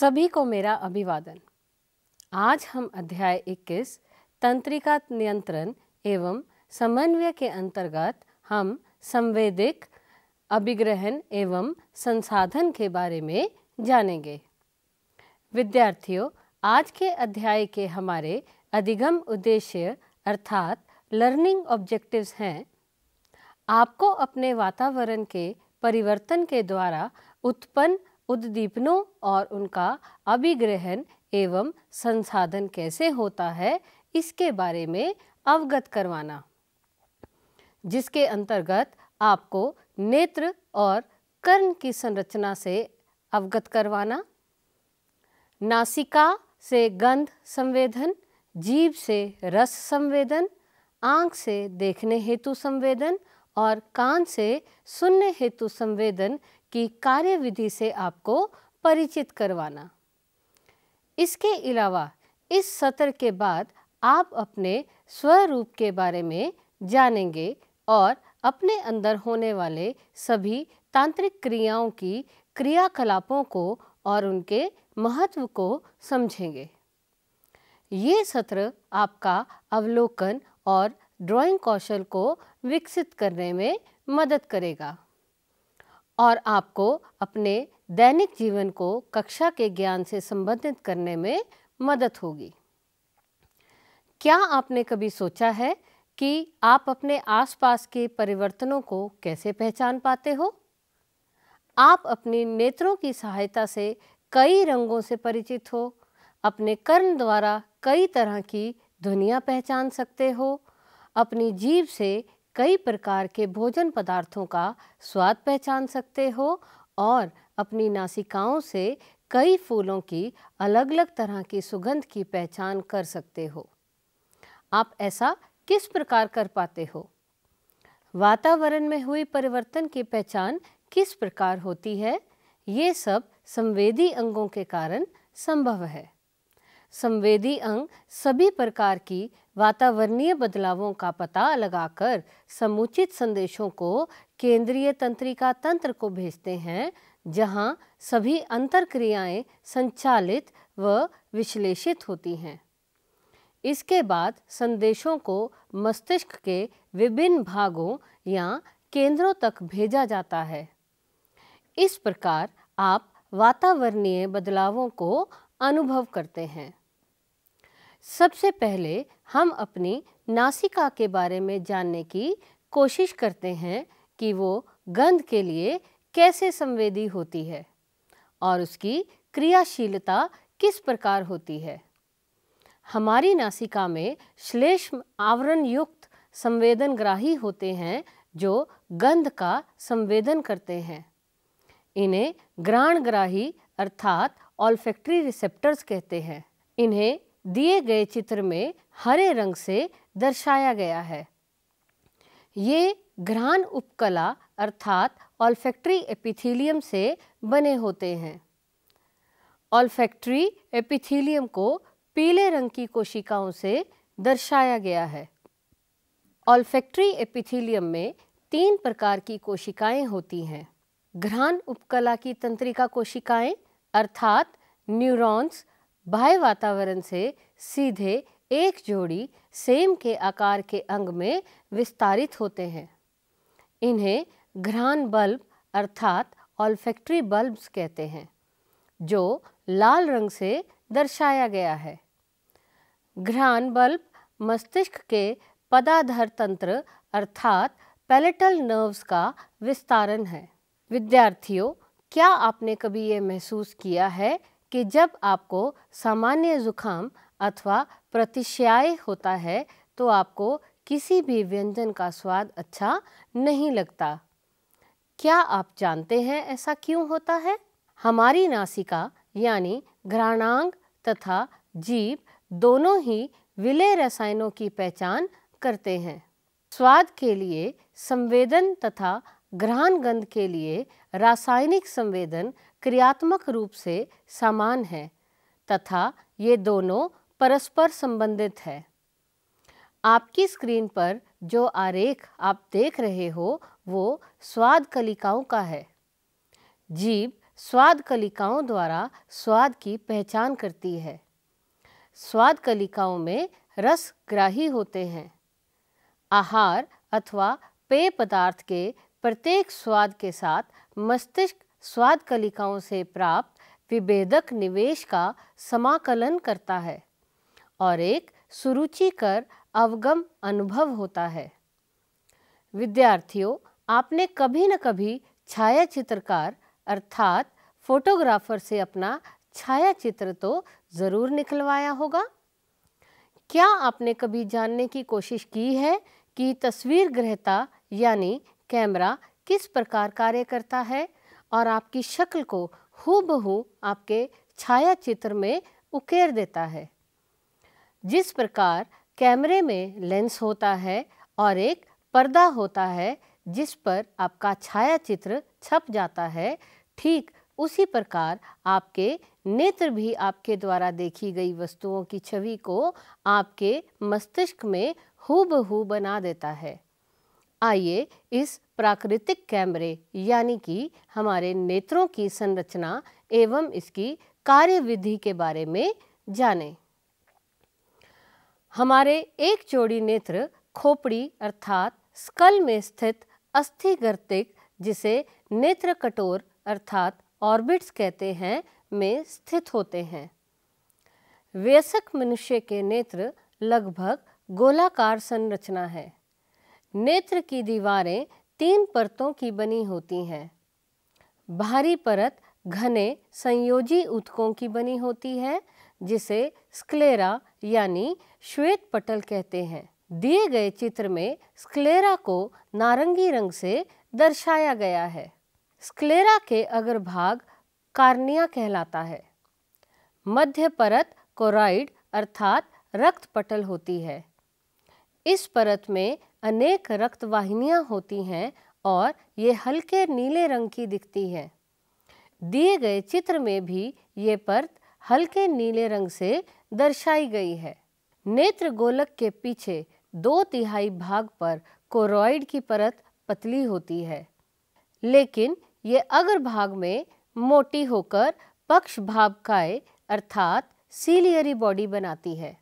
सभी को मेरा अभिवादन आज हम अध्याय 21 तंत्रिका नियंत्रण एवं समन्वय के अंतर्गत हम संवेदिक अभिग्रहण एवं संसाधन के बारे में जानेंगे विद्यार्थियों आज के अध्याय के हमारे अधिगम उद्देश्य अर्थात लर्निंग ऑब्जेक्टिव्स हैं आपको अपने वातावरण के परिवर्तन के द्वारा उत्पन्न उद्दीपनों और उनका अभिग्रहण एवं संसाधन कैसे होता है इसके बारे में अवगत करवाना जिसके अंतर्गत आपको नेत्र और कर्ण की संरचना से अवगत करवाना नासिका से गंध संवेदन जीव से रस संवेदन आंख से देखने हेतु संवेदन और कान से सुनने हेतु संवेदन की कार्यविधि से आपको परिचित करवाना इसके अलावा इस सत्र के बाद आप अपने स्वरूप के बारे में जानेंगे और अपने अंदर होने वाले सभी तांत्रिक क्रियाओं की क्रियाकलापों को और उनके महत्व को समझेंगे ये सत्र आपका अवलोकन और ड्राइंग कौशल को विकसित करने में मदद करेगा और आपको अपने दैनिक जीवन को कक्षा के ज्ञान से संबंधित करने में मदद होगी क्या आपने कभी सोचा है कि आप अपने आसपास के परिवर्तनों को कैसे पहचान पाते हो आप अपने नेत्रों की सहायता से कई रंगों से परिचित हो अपने कर्म द्वारा कई तरह की दुनिया पहचान सकते हो अपनी जीव से कई प्रकार के भोजन पदार्थों का स्वाद पहचान सकते हो और अपनी नासिकाओं से कई फूलों की अलग अलग तरह की सुगंध की पहचान कर सकते हो आप ऐसा किस प्रकार कर पाते हो वातावरण में हुई परिवर्तन की पहचान किस प्रकार होती है ये सब संवेदी अंगों के कारण संभव है संवेदी अंग सभी प्रकार की वातावरणीय बदलावों का पता लगाकर समुचित संदेशों को केंद्रीय तंत्रिका तंत्र को भेजते हैं जहां सभी अंतर क्रियाएँ संचालित व विश्लेषित होती हैं इसके बाद संदेशों को मस्तिष्क के विभिन्न भागों या केंद्रों तक भेजा जाता है इस प्रकार आप वातावरणीय बदलावों को अनुभव करते हैं सबसे पहले हम अपनी नासिका के बारे में जानने की कोशिश करते हैं कि वो गंध के लिए कैसे संवेदी होती है और उसकी क्रियाशीलता किस प्रकार होती है हमारी नासिका में श्लेष्म आवरण युक्त संवेदनग्राही होते हैं जो गंध का संवेदन करते हैं इन्हें ग्राण ग्राही अर्थात ऑल्फेक्ट्री रिसेप्टर्स कहते हैं इन्हें दिए गए चित्र में हरे रंग से दर्शाया गया है ये घ्राण उपकला अर्थात ऑल्फैक्ट्री एपिथीलियम से बने होते हैं ऑल्फैक्ट्री एपिथीलियम को पीले रंग की कोशिकाओं से दर्शाया गया है ऑल्फैक्ट्री एपिथीलियम में तीन प्रकार की कोशिकाएं होती हैं घ्राण उपकला की तंत्रिका कोशिकाएं अर्थात न्यूरॉन्स बाह्य वातावरण से सीधे एक जोड़ी सेम के आकार के अंग में विस्तारित होते हैं इन्हें घ्रान बल्ब अर्थात ऑल्फैक्ट्री बल्ब्स कहते हैं जो लाल रंग से दर्शाया गया है घ्रान बल्ब मस्तिष्क के पदाधर तंत्र अर्थात पैलेटल नर्व्स का विस्तारण है विद्यार्थियों क्या आपने कभी ये महसूस किया है कि जब आपको सामान्य जुखाम अथवा प्रतिश्याय होता है तो आपको किसी भी व्यंजन का स्वाद अच्छा नहीं लगता क्या आप जानते हैं ऐसा क्यों होता है हमारी नासिका यानी घ्राणांग तथा जीव दोनों ही विलय रसायनों की पहचान करते हैं स्वाद के लिए संवेदन तथा ग्रहण गंध के लिए रासायनिक संवेदन क्रियात्मक रूप से समान है तथा ये दोनों परस्पर संबंधित है आपकी स्क्रीन पर जो आरेख आप देख रहे हो वो स्वाद कलिकाओं का है जीव स्वाद कलिकाओं द्वारा स्वाद की पहचान करती है स्वाद कलिकाओं में रस ग्राही होते हैं आहार अथवा पेय पदार्थ के प्रत्येक स्वाद के साथ मस्तिष्क स्वाद कलिकाओं से प्राप्त विभेदक निवेश का समाकलन करता है और एक सुरुचिकर अवगम अनुभव होता है विद्यार्थियों आपने कभी न कभी छाया चित्रकार अर्थात फोटोग्राफर से अपना छाया चित्र तो ज़रूर निकलवाया होगा क्या आपने कभी जानने की कोशिश की है कि तस्वीर ग्रहता यानी कैमरा किस प्रकार कार्य करता है और आपकी शक्ल को हूबहू आपके छाया चित्र में उकेर देता है जिस प्रकार कैमरे में लेंस होता है और एक पर्दा होता है जिस पर आपका छाया चित्र छप जाता है ठीक उसी प्रकार आपके नेत्र भी आपके द्वारा देखी गई वस्तुओं की छवि को आपके मस्तिष्क में हूबहू बना देता है आइए इस प्राकृतिक कैमरे यानी कि हमारे नेत्रों की संरचना एवं इसकी कार्यविधि के बारे में जानें हमारे एक जोड़ी नेत्र खोपड़ी अर्थात स्कल में स्थित अस्थि गर्तिक जिसे नेत्र कटोर अर्थात ऑर्बिट्स कहते हैं में स्थित होते हैं व्यसक मनुष्य के नेत्र लगभग गोलाकार संरचना है नेत्र की दीवारें तीन परतों की बनी होती हैं बाहरी परत घने संयोजी उत्कों की बनी होती है जिसे स्क्लेरा यानी श्वेत पटल कहते हैं दिए गए चित्र में स्क्लेरा को नारंगी रंग से दर्शाया गया है स्क्लेरा के अग्रभाग कार्निया कहलाता है मध्य परत कोराइड अर्थात रक्त पटल होती है इस परत में अनेक रक्त वाहिनियाँ होती हैं और ये हल्के नीले रंग की दिखती हैं दिए गए चित्र में भी ये परत हल्के नीले रंग से दर्शाई गई है नेत्र गोलक के पीछे दो तिहाई भाग पर कोरोइड की परत पतली होती है लेकिन ये अग्र भाग में मोटी होकर पक्ष भावकाय अर्थात सीलियरी बॉडी बनाती है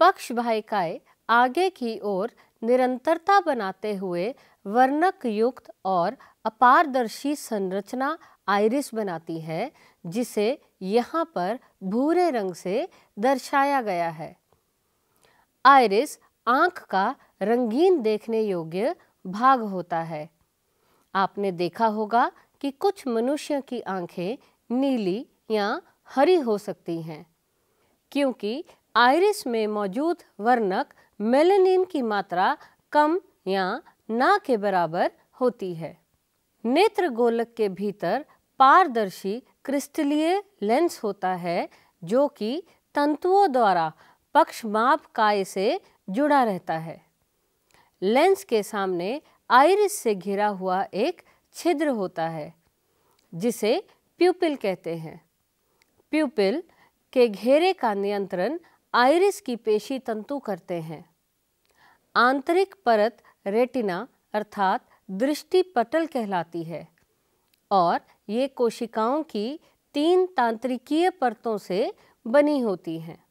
पक्ष भाईकाय आगे की ओर निरंतरता बनाते हुए वर्णक युक्त और अपारदर्शी संरचना आयरिस बनाती है जिसे यहाँ पर भूरे रंग से दर्शाया गया है आयरिस आंख का रंगीन देखने योग्य भाग होता है आपने देखा होगा कि कुछ मनुष्य की आंखें नीली या हरी हो सकती हैं क्योंकि आयरिस में मौजूद वर्णक मेलेनिन की मात्रा कम या ना के बराबर होती है नेत्र गोलक के भीतर पारदर्शी क्रिस्टलीय लेंस होता है जो कि तंतुओं द्वारा पक्षमाप काय से जुड़ा रहता है लेंस के सामने आइरिस से घिरा हुआ एक छिद्र होता है जिसे प्यूपिल कहते हैं प्यूपिल के घेरे का नियंत्रण आइरिस की पेशी तंतु करते हैं आंतरिक परत रेटिना अर्थात दृष्टि पटल कहलाती है और ये कोशिकाओं की तीन तांत्रिकीय परतों से बनी होती हैं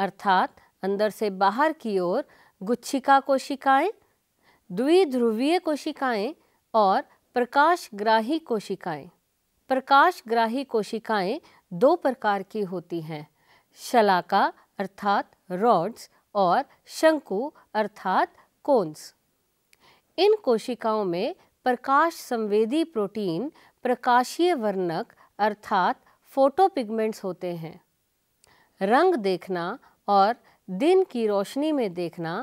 अर्थात अंदर से बाहर की ओर गुच्छिका कोशिकाएं, द्विध्रुवीय कोशिकाएं और प्रकाशग्राही कोशिकाएं प्रकाशग्राही कोशिकाएं दो प्रकार की होती हैं शलाका अर्थात रॉड्स और शंकु अर्थात कोन्स इन कोशिकाओं में प्रकाश संवेदी प्रोटीन प्रकाशीय वर्णक अर्थात फोटोपिगमेंट्स होते हैं रंग देखना और दिन की रोशनी में देखना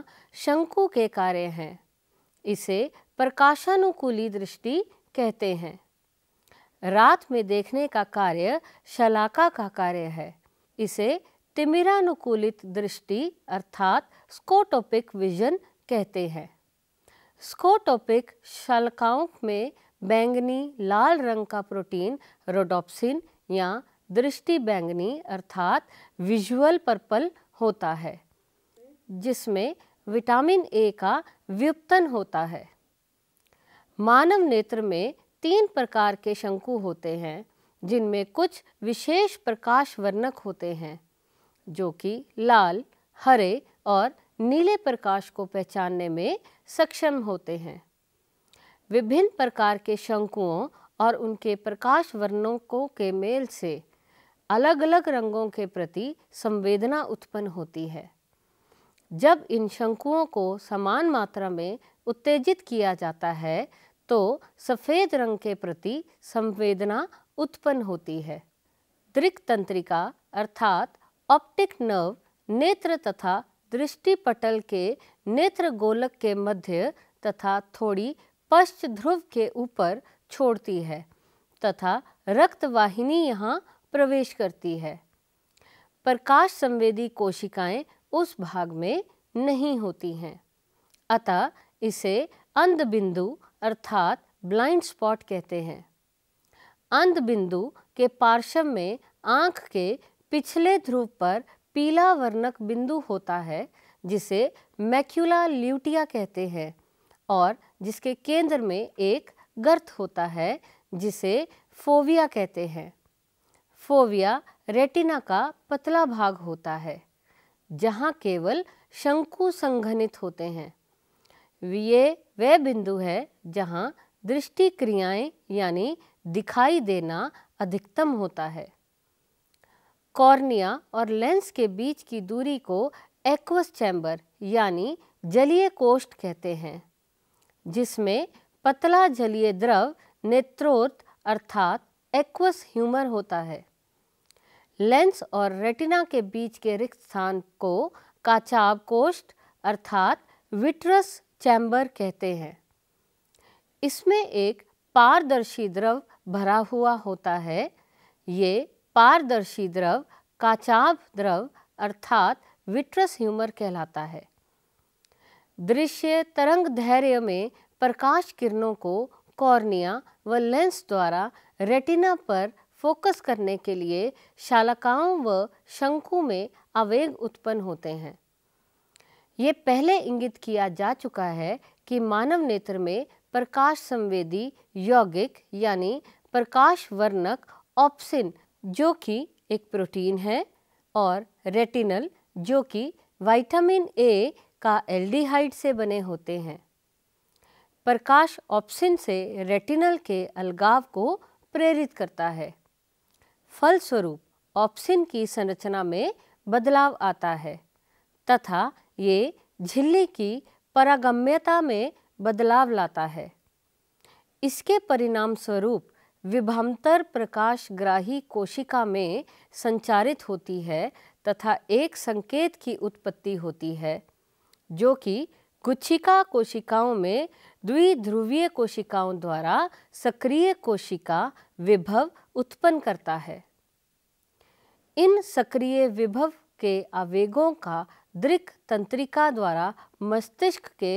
शंकु के कार्य हैं इसे प्रकाशानुकूली दृष्टि कहते हैं रात में देखने का कार्य शलाका का कार्य है इसे तिमिरानुकूलित दृष्टि अर्थात स्कोटोपिक विजन कहते हैं स्कोटोपिक शलकाओं में बैंगनी लाल रंग का प्रोटीन रोडोप्सिन या दृष्टि बैंगनी अर्थात विजुअल पर्पल होता है जिसमें विटामिन ए का व्युपतन होता है मानव नेत्र में तीन प्रकार के शंकु होते हैं जिनमें कुछ विशेष प्रकाश वर्णक होते हैं जो कि लाल हरे और नीले प्रकाश को पहचानने में सक्षम होते हैं विभिन्न प्रकार के शंकुओं और उनके प्रकाश वर्णकों के मेल से अलग अलग रंगों के प्रति संवेदना उत्पन्न होती है जब इन शंकुओं को समान मात्रा में उत्तेजित किया जाता है तो सफ़ेद रंग के प्रति संवेदना उत्पन्न होती है दृक तंत्रिका अर्थात ऑप्टिक नर्व नेत्र तथा दृष्टि पटल के नेत्र गोलक के मध्य तथा थोड़ी पश्च ध्रुव के ऊपर छोड़ती है तथा रक्तवाहिनी यहाँ प्रवेश करती है प्रकाश संवेदी कोशिकाएं उस भाग में नहीं होती हैं अतः इसे अंध बिंदु अर्थात ब्लाइंड स्पॉट कहते हैं अंध बिंदु के पार्श्व में आँख के पिछले ध्रुव पर पीला वर्णक बिंदु होता है जिसे मैक्यूला ल्यूटिया कहते हैं और जिसके केंद्र में एक गर्त होता है जिसे फोविया कहते हैं फोविया रेटिना का पतला भाग होता है जहाँ केवल शंकु संघनित होते हैं ये वह बिंदु है जहाँ दृष्टि क्रियाएं यानी दिखाई देना अधिकतम होता है कॉर्निया और लेंस के बीच की दूरी को एक्वस चैम्बर यानी जलीय कोष्ठ कहते हैं जिसमें पतला जलीय द्रव नेत्रोत अर्थात एक्वस ह्यूमर होता है लेंस और रेटिना के बीच के रिक्त स्थान को काचाब कोष्ठ अर्थात विट्रस चैम्बर कहते हैं इसमें एक पारदर्शी द्रव भरा हुआ होता है ये पारदर्शी द्रव काचाब द्रव अर्थात विट्रस ह्यूमर कहलाता है दृश्य तरंग धैर्य में प्रकाश किरणों को कॉर्निया व लेंस द्वारा रेटिना पर फोकस करने के लिए शालकाओं व शंकु में आवेग उत्पन्न होते हैं ये पहले इंगित किया जा चुका है कि मानव नेत्र में प्रकाश संवेदी यौगिक यानी प्रकाश वर्णक ऑप्सिन जो कि एक प्रोटीन है और रेटिनल जो कि विटामिन ए का एल्डिहाइड से बने होते हैं प्रकाश ऑप्सिन से रेटिनल के अलगाव को प्रेरित करता है फलस्वरूप ऑप्शिन की संरचना में बदलाव आता है तथा ये झिल्ली की परागम्यता में बदलाव लाता है इसके परिणाम स्वरूप विभमतर प्रकाशग्राही कोशिका में संचारित होती है तथा एक संकेत की उत्पत्ति होती है जो कि गुच्छिका कोशिकाओं में द्विध्रुवीय कोशिकाओं द्वारा सक्रिय कोशिका विभव उत्पन्न करता है इन सक्रिय विभव के आवेगों का दृक तंत्रिका द्वारा मस्तिष्क के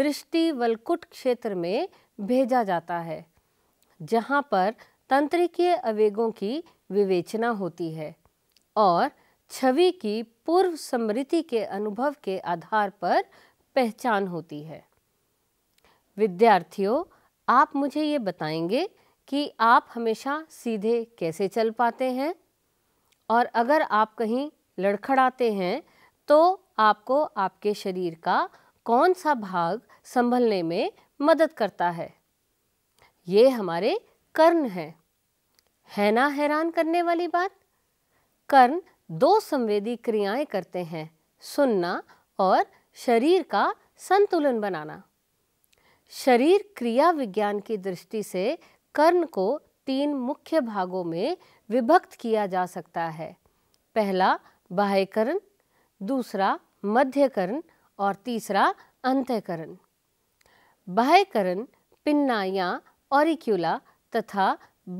दृष्टिवलकुट क्षेत्र में भेजा जाता है जहाँ पर तंत्रिकीय आवेगों की विवेचना होती है और छवि की पूर्व स्मृति के अनुभव के आधार पर पहचान होती है विद्यार्थियों आप मुझे ये बताएंगे कि आप हमेशा सीधे कैसे चल पाते हैं और अगर आप कहीं लड़खड़ाते हैं तो आपको आपके शरीर का कौन सा भाग संभलने में मदद करता है ये हमारे कर्ण हैं है ना हैरान करने वाली बात कर्ण दो संवेदी क्रियाएं करते हैं सुनना और शरीर का संतुलन बनाना शरीर क्रिया विज्ञान की दृष्टि से कर्ण को तीन मुख्य भागों में विभक्त किया जा सकता है पहला बाह्यकर्ण दूसरा मध्यकर्ण और तीसरा अंत्यकर्ण बाह्यकरण पिन्ना या ऑरिक्यूला तथा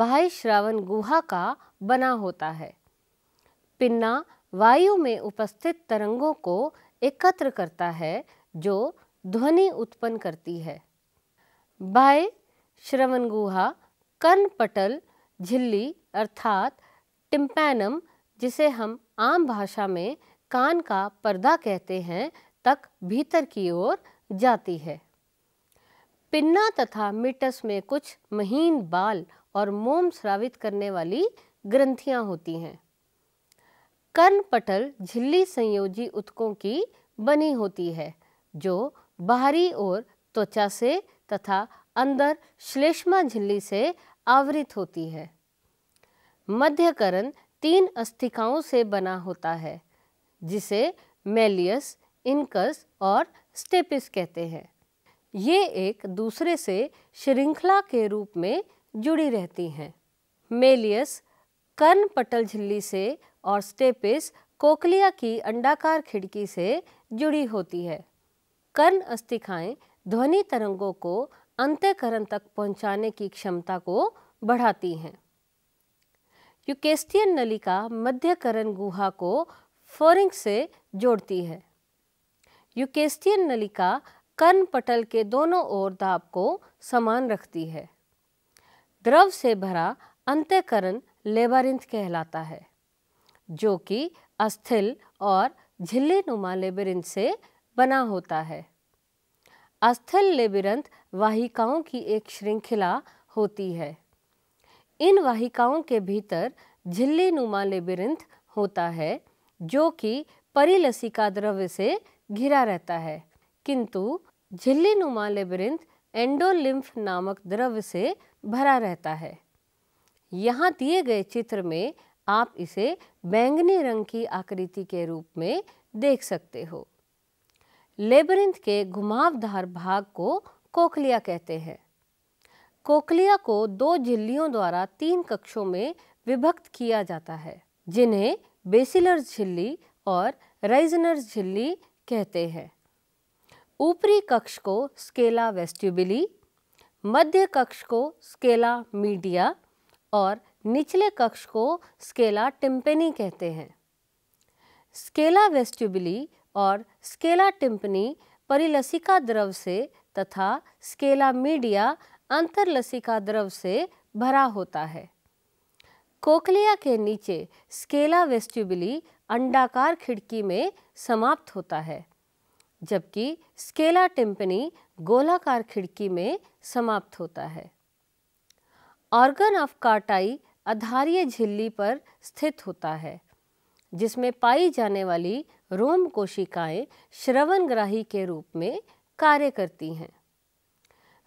बाह्य श्रावण गुहा का बना होता है पिन्ना वायु में उपस्थित तरंगों को एकत्र करता है जो ध्वनि उत्पन्न करती है बाह्य श्रवण गुहा कर्णपटल झिल्ली अर्थात टिम्पैनम जिसे हम आम भाषा में कान का पर्दा कहते हैं तक भीतर की ओर जाती है पिन्ना तथा मिटस में कुछ महीन बाल और मोम स्रावित करने वाली ग्रंथियां होती हैं कर्णपटल झिल्ली संयोजी उत्कों की बनी होती है जो बाहरी ओर त्वचा से तथा अंदर श्लेष्मा झिल्ली से आवृत होती है मध्यकरण तीन अस्थिकाओं से बना होता है जिसे मेलियस इनकस और स्टेपिस कहते हैं ये एक दूसरे से श्रृंखला के रूप में जुड़ी रहती हैं मेलियस कर्ण पटल झिल्ली से और स्टेपिस कोकलिया की अंडाकार खिड़की से जुड़ी होती है कर्ण अस्थिकाएं ध्वनि तरंगों को अंत्यकरण तक पहुंचाने की क्षमता को बढ़ाती हैं यूकेस्टियन नलिका मध्यकरण गुहा को फोरिंग से जोड़ती है यूकेस्टियन नलिका कर्ण पटल के दोनों ओर दाब को समान रखती है द्रव से भरा अंत्यकरण लेबरिंथ कहलाता है जो कि अस्थिल और झिल्ली नुमा लेबरिंथ से बना होता है अस्थल लेबिरंथ वाहिकाओं की एक श्रृंखला होती है इन वाहिकाओं के भीतर झिल्ली नुमा लेबिरंथ होता है जो कि परिलसिका द्रव्य से घिरा रहता है किंतु झिल्ली नुमा लेबिरंथ एंडोलिम्फ नामक द्रव्य से भरा रहता है यहाँ दिए गए चित्र में आप इसे बैंगनी रंग की आकृति के रूप में देख सकते हो लेबरिंथ के घुमावदार भाग को कोकलिया कहते हैं कोकलिया को दो झिल्लियों द्वारा तीन कक्षों में विभक्त किया जाता है जिन्हें बेसिलर्स झिल्ली और राइजनर्स झिल्ली कहते हैं ऊपरी कक्ष को स्केला वेस्ट्यूबिली मध्य कक्ष को स्केला मीडिया और निचले कक्ष को स्केला टिम्पेनी कहते हैं स्केला वेस्ट्यूबिली और स्केला टिम्पनी परिलसिका द्रव से तथा स्केला मीडिया अंतरलसिका द्रव से भरा होता है कोकलिया के नीचे स्केला वेस्टिबली अंडाकार खिड़की में समाप्त होता है जबकि स्केला टिम्पनी गोलाकार खिड़की में समाप्त होता है ऑर्गन ऑफ कार्टाई अधारिय झिल्ली पर स्थित होता है जिसमें पाई जाने वाली रोम कोशिकाएं श्रवणग्राही के रूप में कार्य करती हैं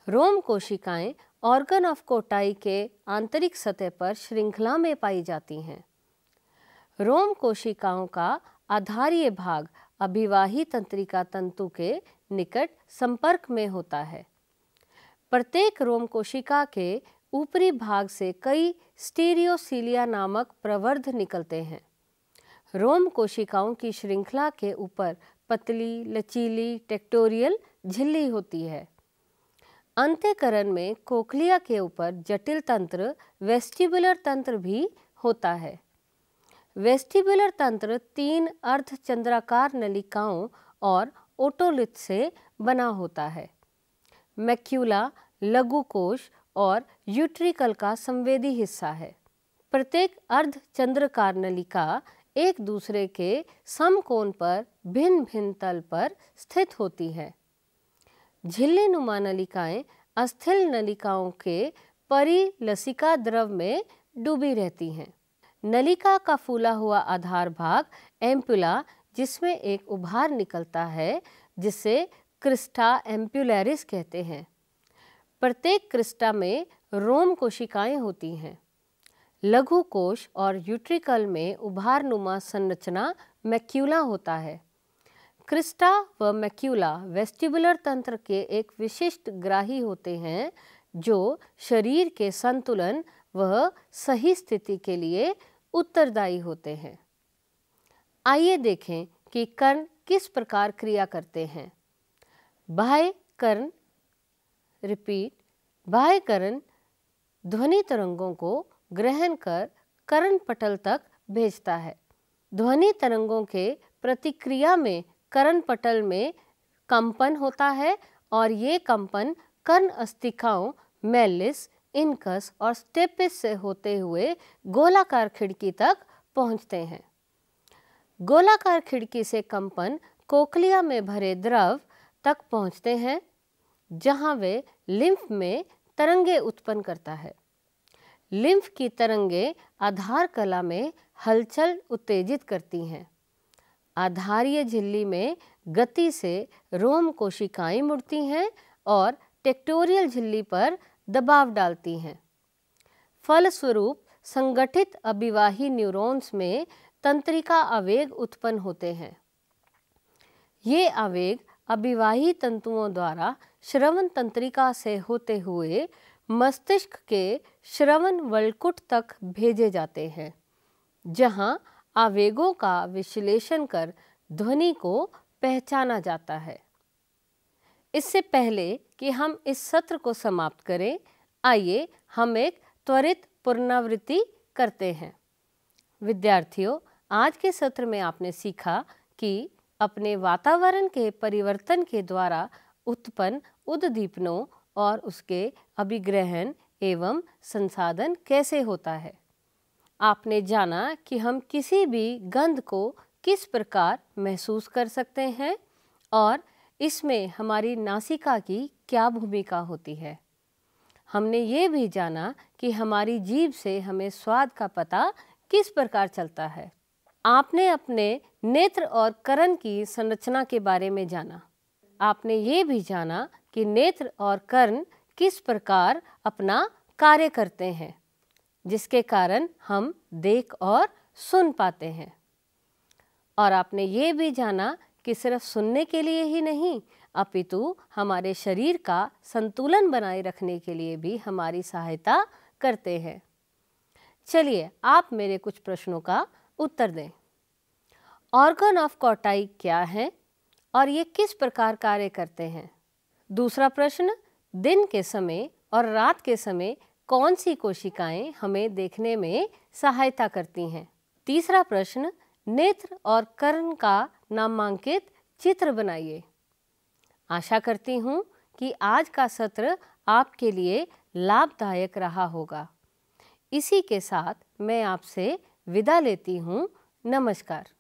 रोम कोशिकाएं ऑर्गन ऑफ कोटाई के आंतरिक सतह पर श्रृंखला में पाई जाती हैं रोम कोशिकाओं का आधारीय भाग अभिवाही तंत्रिका तंतु के निकट संपर्क में होता है प्रत्येक रोम कोशिका के ऊपरी भाग से कई स्टीरियोसीलिया नामक प्रवर्ध निकलते हैं रोम कोशिकाओं की श्रृंखला के ऊपर पतली लचीली टेक्टोरियल झिल्ली होती है अंत्यकरण में कोकलिया के ऊपर जटिल तंत्र वेस्टिबुलर तंत्र भी होता है वेस्टिबुलर तंत्र तीन अर्धचंद्राकार नलिकाओं और ओटोलिथ से बना होता है मैक्यूला लघुकोश और यूट्रिकल का संवेदी हिस्सा है प्रत्येक चंद्रकार नलिका एक दूसरे के समकोण पर भिन्न भिन्न तल पर स्थित होती है झिल्ली नुमा नलिकाएँ अस्थिल नलिकाओं के परिलसिका द्रव में डूबी रहती हैं नलिका का फूला हुआ आधार भाग एम्पुला जिसमें एक उभार निकलता है जिसे क्रिस्टा एम्पुलरिस कहते हैं प्रत्येक क्रिस्टा में रोम कोशिकाएं होती हैं लघु कोश और यूट्रिकल में उभार नुमा संरचना मैक्यूला होता है क्रिस्टा व मैक्यूला वेस्टिबुलर तंत्र के एक विशिष्ट ग्राही होते हैं जो शरीर के संतुलन व सही स्थिति के लिए उत्तरदायी होते हैं आइए देखें कि कर्ण किस प्रकार क्रिया करते हैं बाह्य कर्ण रिपीट बाह्य कर्ण ध्वनि तरंगों को ग्रहण कर करण पटल तक भेजता है ध्वनि तरंगों के प्रतिक्रिया में करण पटल में कंपन होता है और ये कंपन कर्ण अस्थिकाओं मेलिस इनकस और स्टेपिस से होते हुए गोलाकार खिड़की तक पहुंचते हैं गोलाकार खिड़की से कंपन कोकलिया में भरे द्रव तक पहुंचते हैं जहां वे लिम्फ में तरंगे उत्पन्न करता है लिम्फ की तरंगे आधार कला में हलचल उत्तेजित करती हैं आधारीय झिल्ली में गति से रोम कोशिकाएं मुड़ती हैं और टेक्टोरियल झिल्ली पर दबाव डालती हैं फलस्वरूप संगठित अभिवाही न्यूरॉन्स में तंत्रिका आवेग उत्पन्न होते हैं ये आवेग अभिवाही तंतुओं द्वारा श्रवण तंत्रिका से होते हुए मस्तिष्क के श्रवण वलकुट तक भेजे जाते हैं जहां आवेगों का विश्लेषण कर ध्वनि को पहचाना जाता है इससे पहले कि हम इस सत्र को समाप्त करें आइए हम एक त्वरित पुनरावृत्ति करते हैं विद्यार्थियों आज के सत्र में आपने सीखा कि अपने वातावरण के परिवर्तन के द्वारा उत्पन्न उद्दीपनों और उसके अभिग्रहण एवं संसाधन कैसे होता है आपने जाना कि हम किसी भी गंध को किस प्रकार महसूस कर सकते हैं और इसमें हमारी नासिका की क्या भूमिका होती है हमने ये भी जाना कि हमारी जीभ से हमें स्वाद का पता किस प्रकार चलता है आपने अपने नेत्र और करण की संरचना के बारे में जाना आपने ये भी जाना कि नेत्र और कर्ण किस प्रकार अपना कार्य करते हैं जिसके कारण हम देख और सुन पाते हैं और आपने ये भी जाना कि सिर्फ सुनने के लिए ही नहीं अपितु हमारे शरीर का संतुलन बनाए रखने के लिए भी हमारी सहायता करते हैं चलिए आप मेरे कुछ प्रश्नों का उत्तर दें ऑर्गन ऑफ कॉटाई क्या है और ये किस प्रकार कार्य करते हैं दूसरा प्रश्न दिन के समय और रात के समय कौन सी कोशिकाएं हमें देखने में सहायता करती हैं तीसरा प्रश्न नेत्र और कर्ण का नामांकित चित्र बनाइए आशा करती हूँ कि आज का सत्र आपके लिए लाभदायक रहा होगा इसी के साथ मैं आपसे विदा लेती हूँ नमस्कार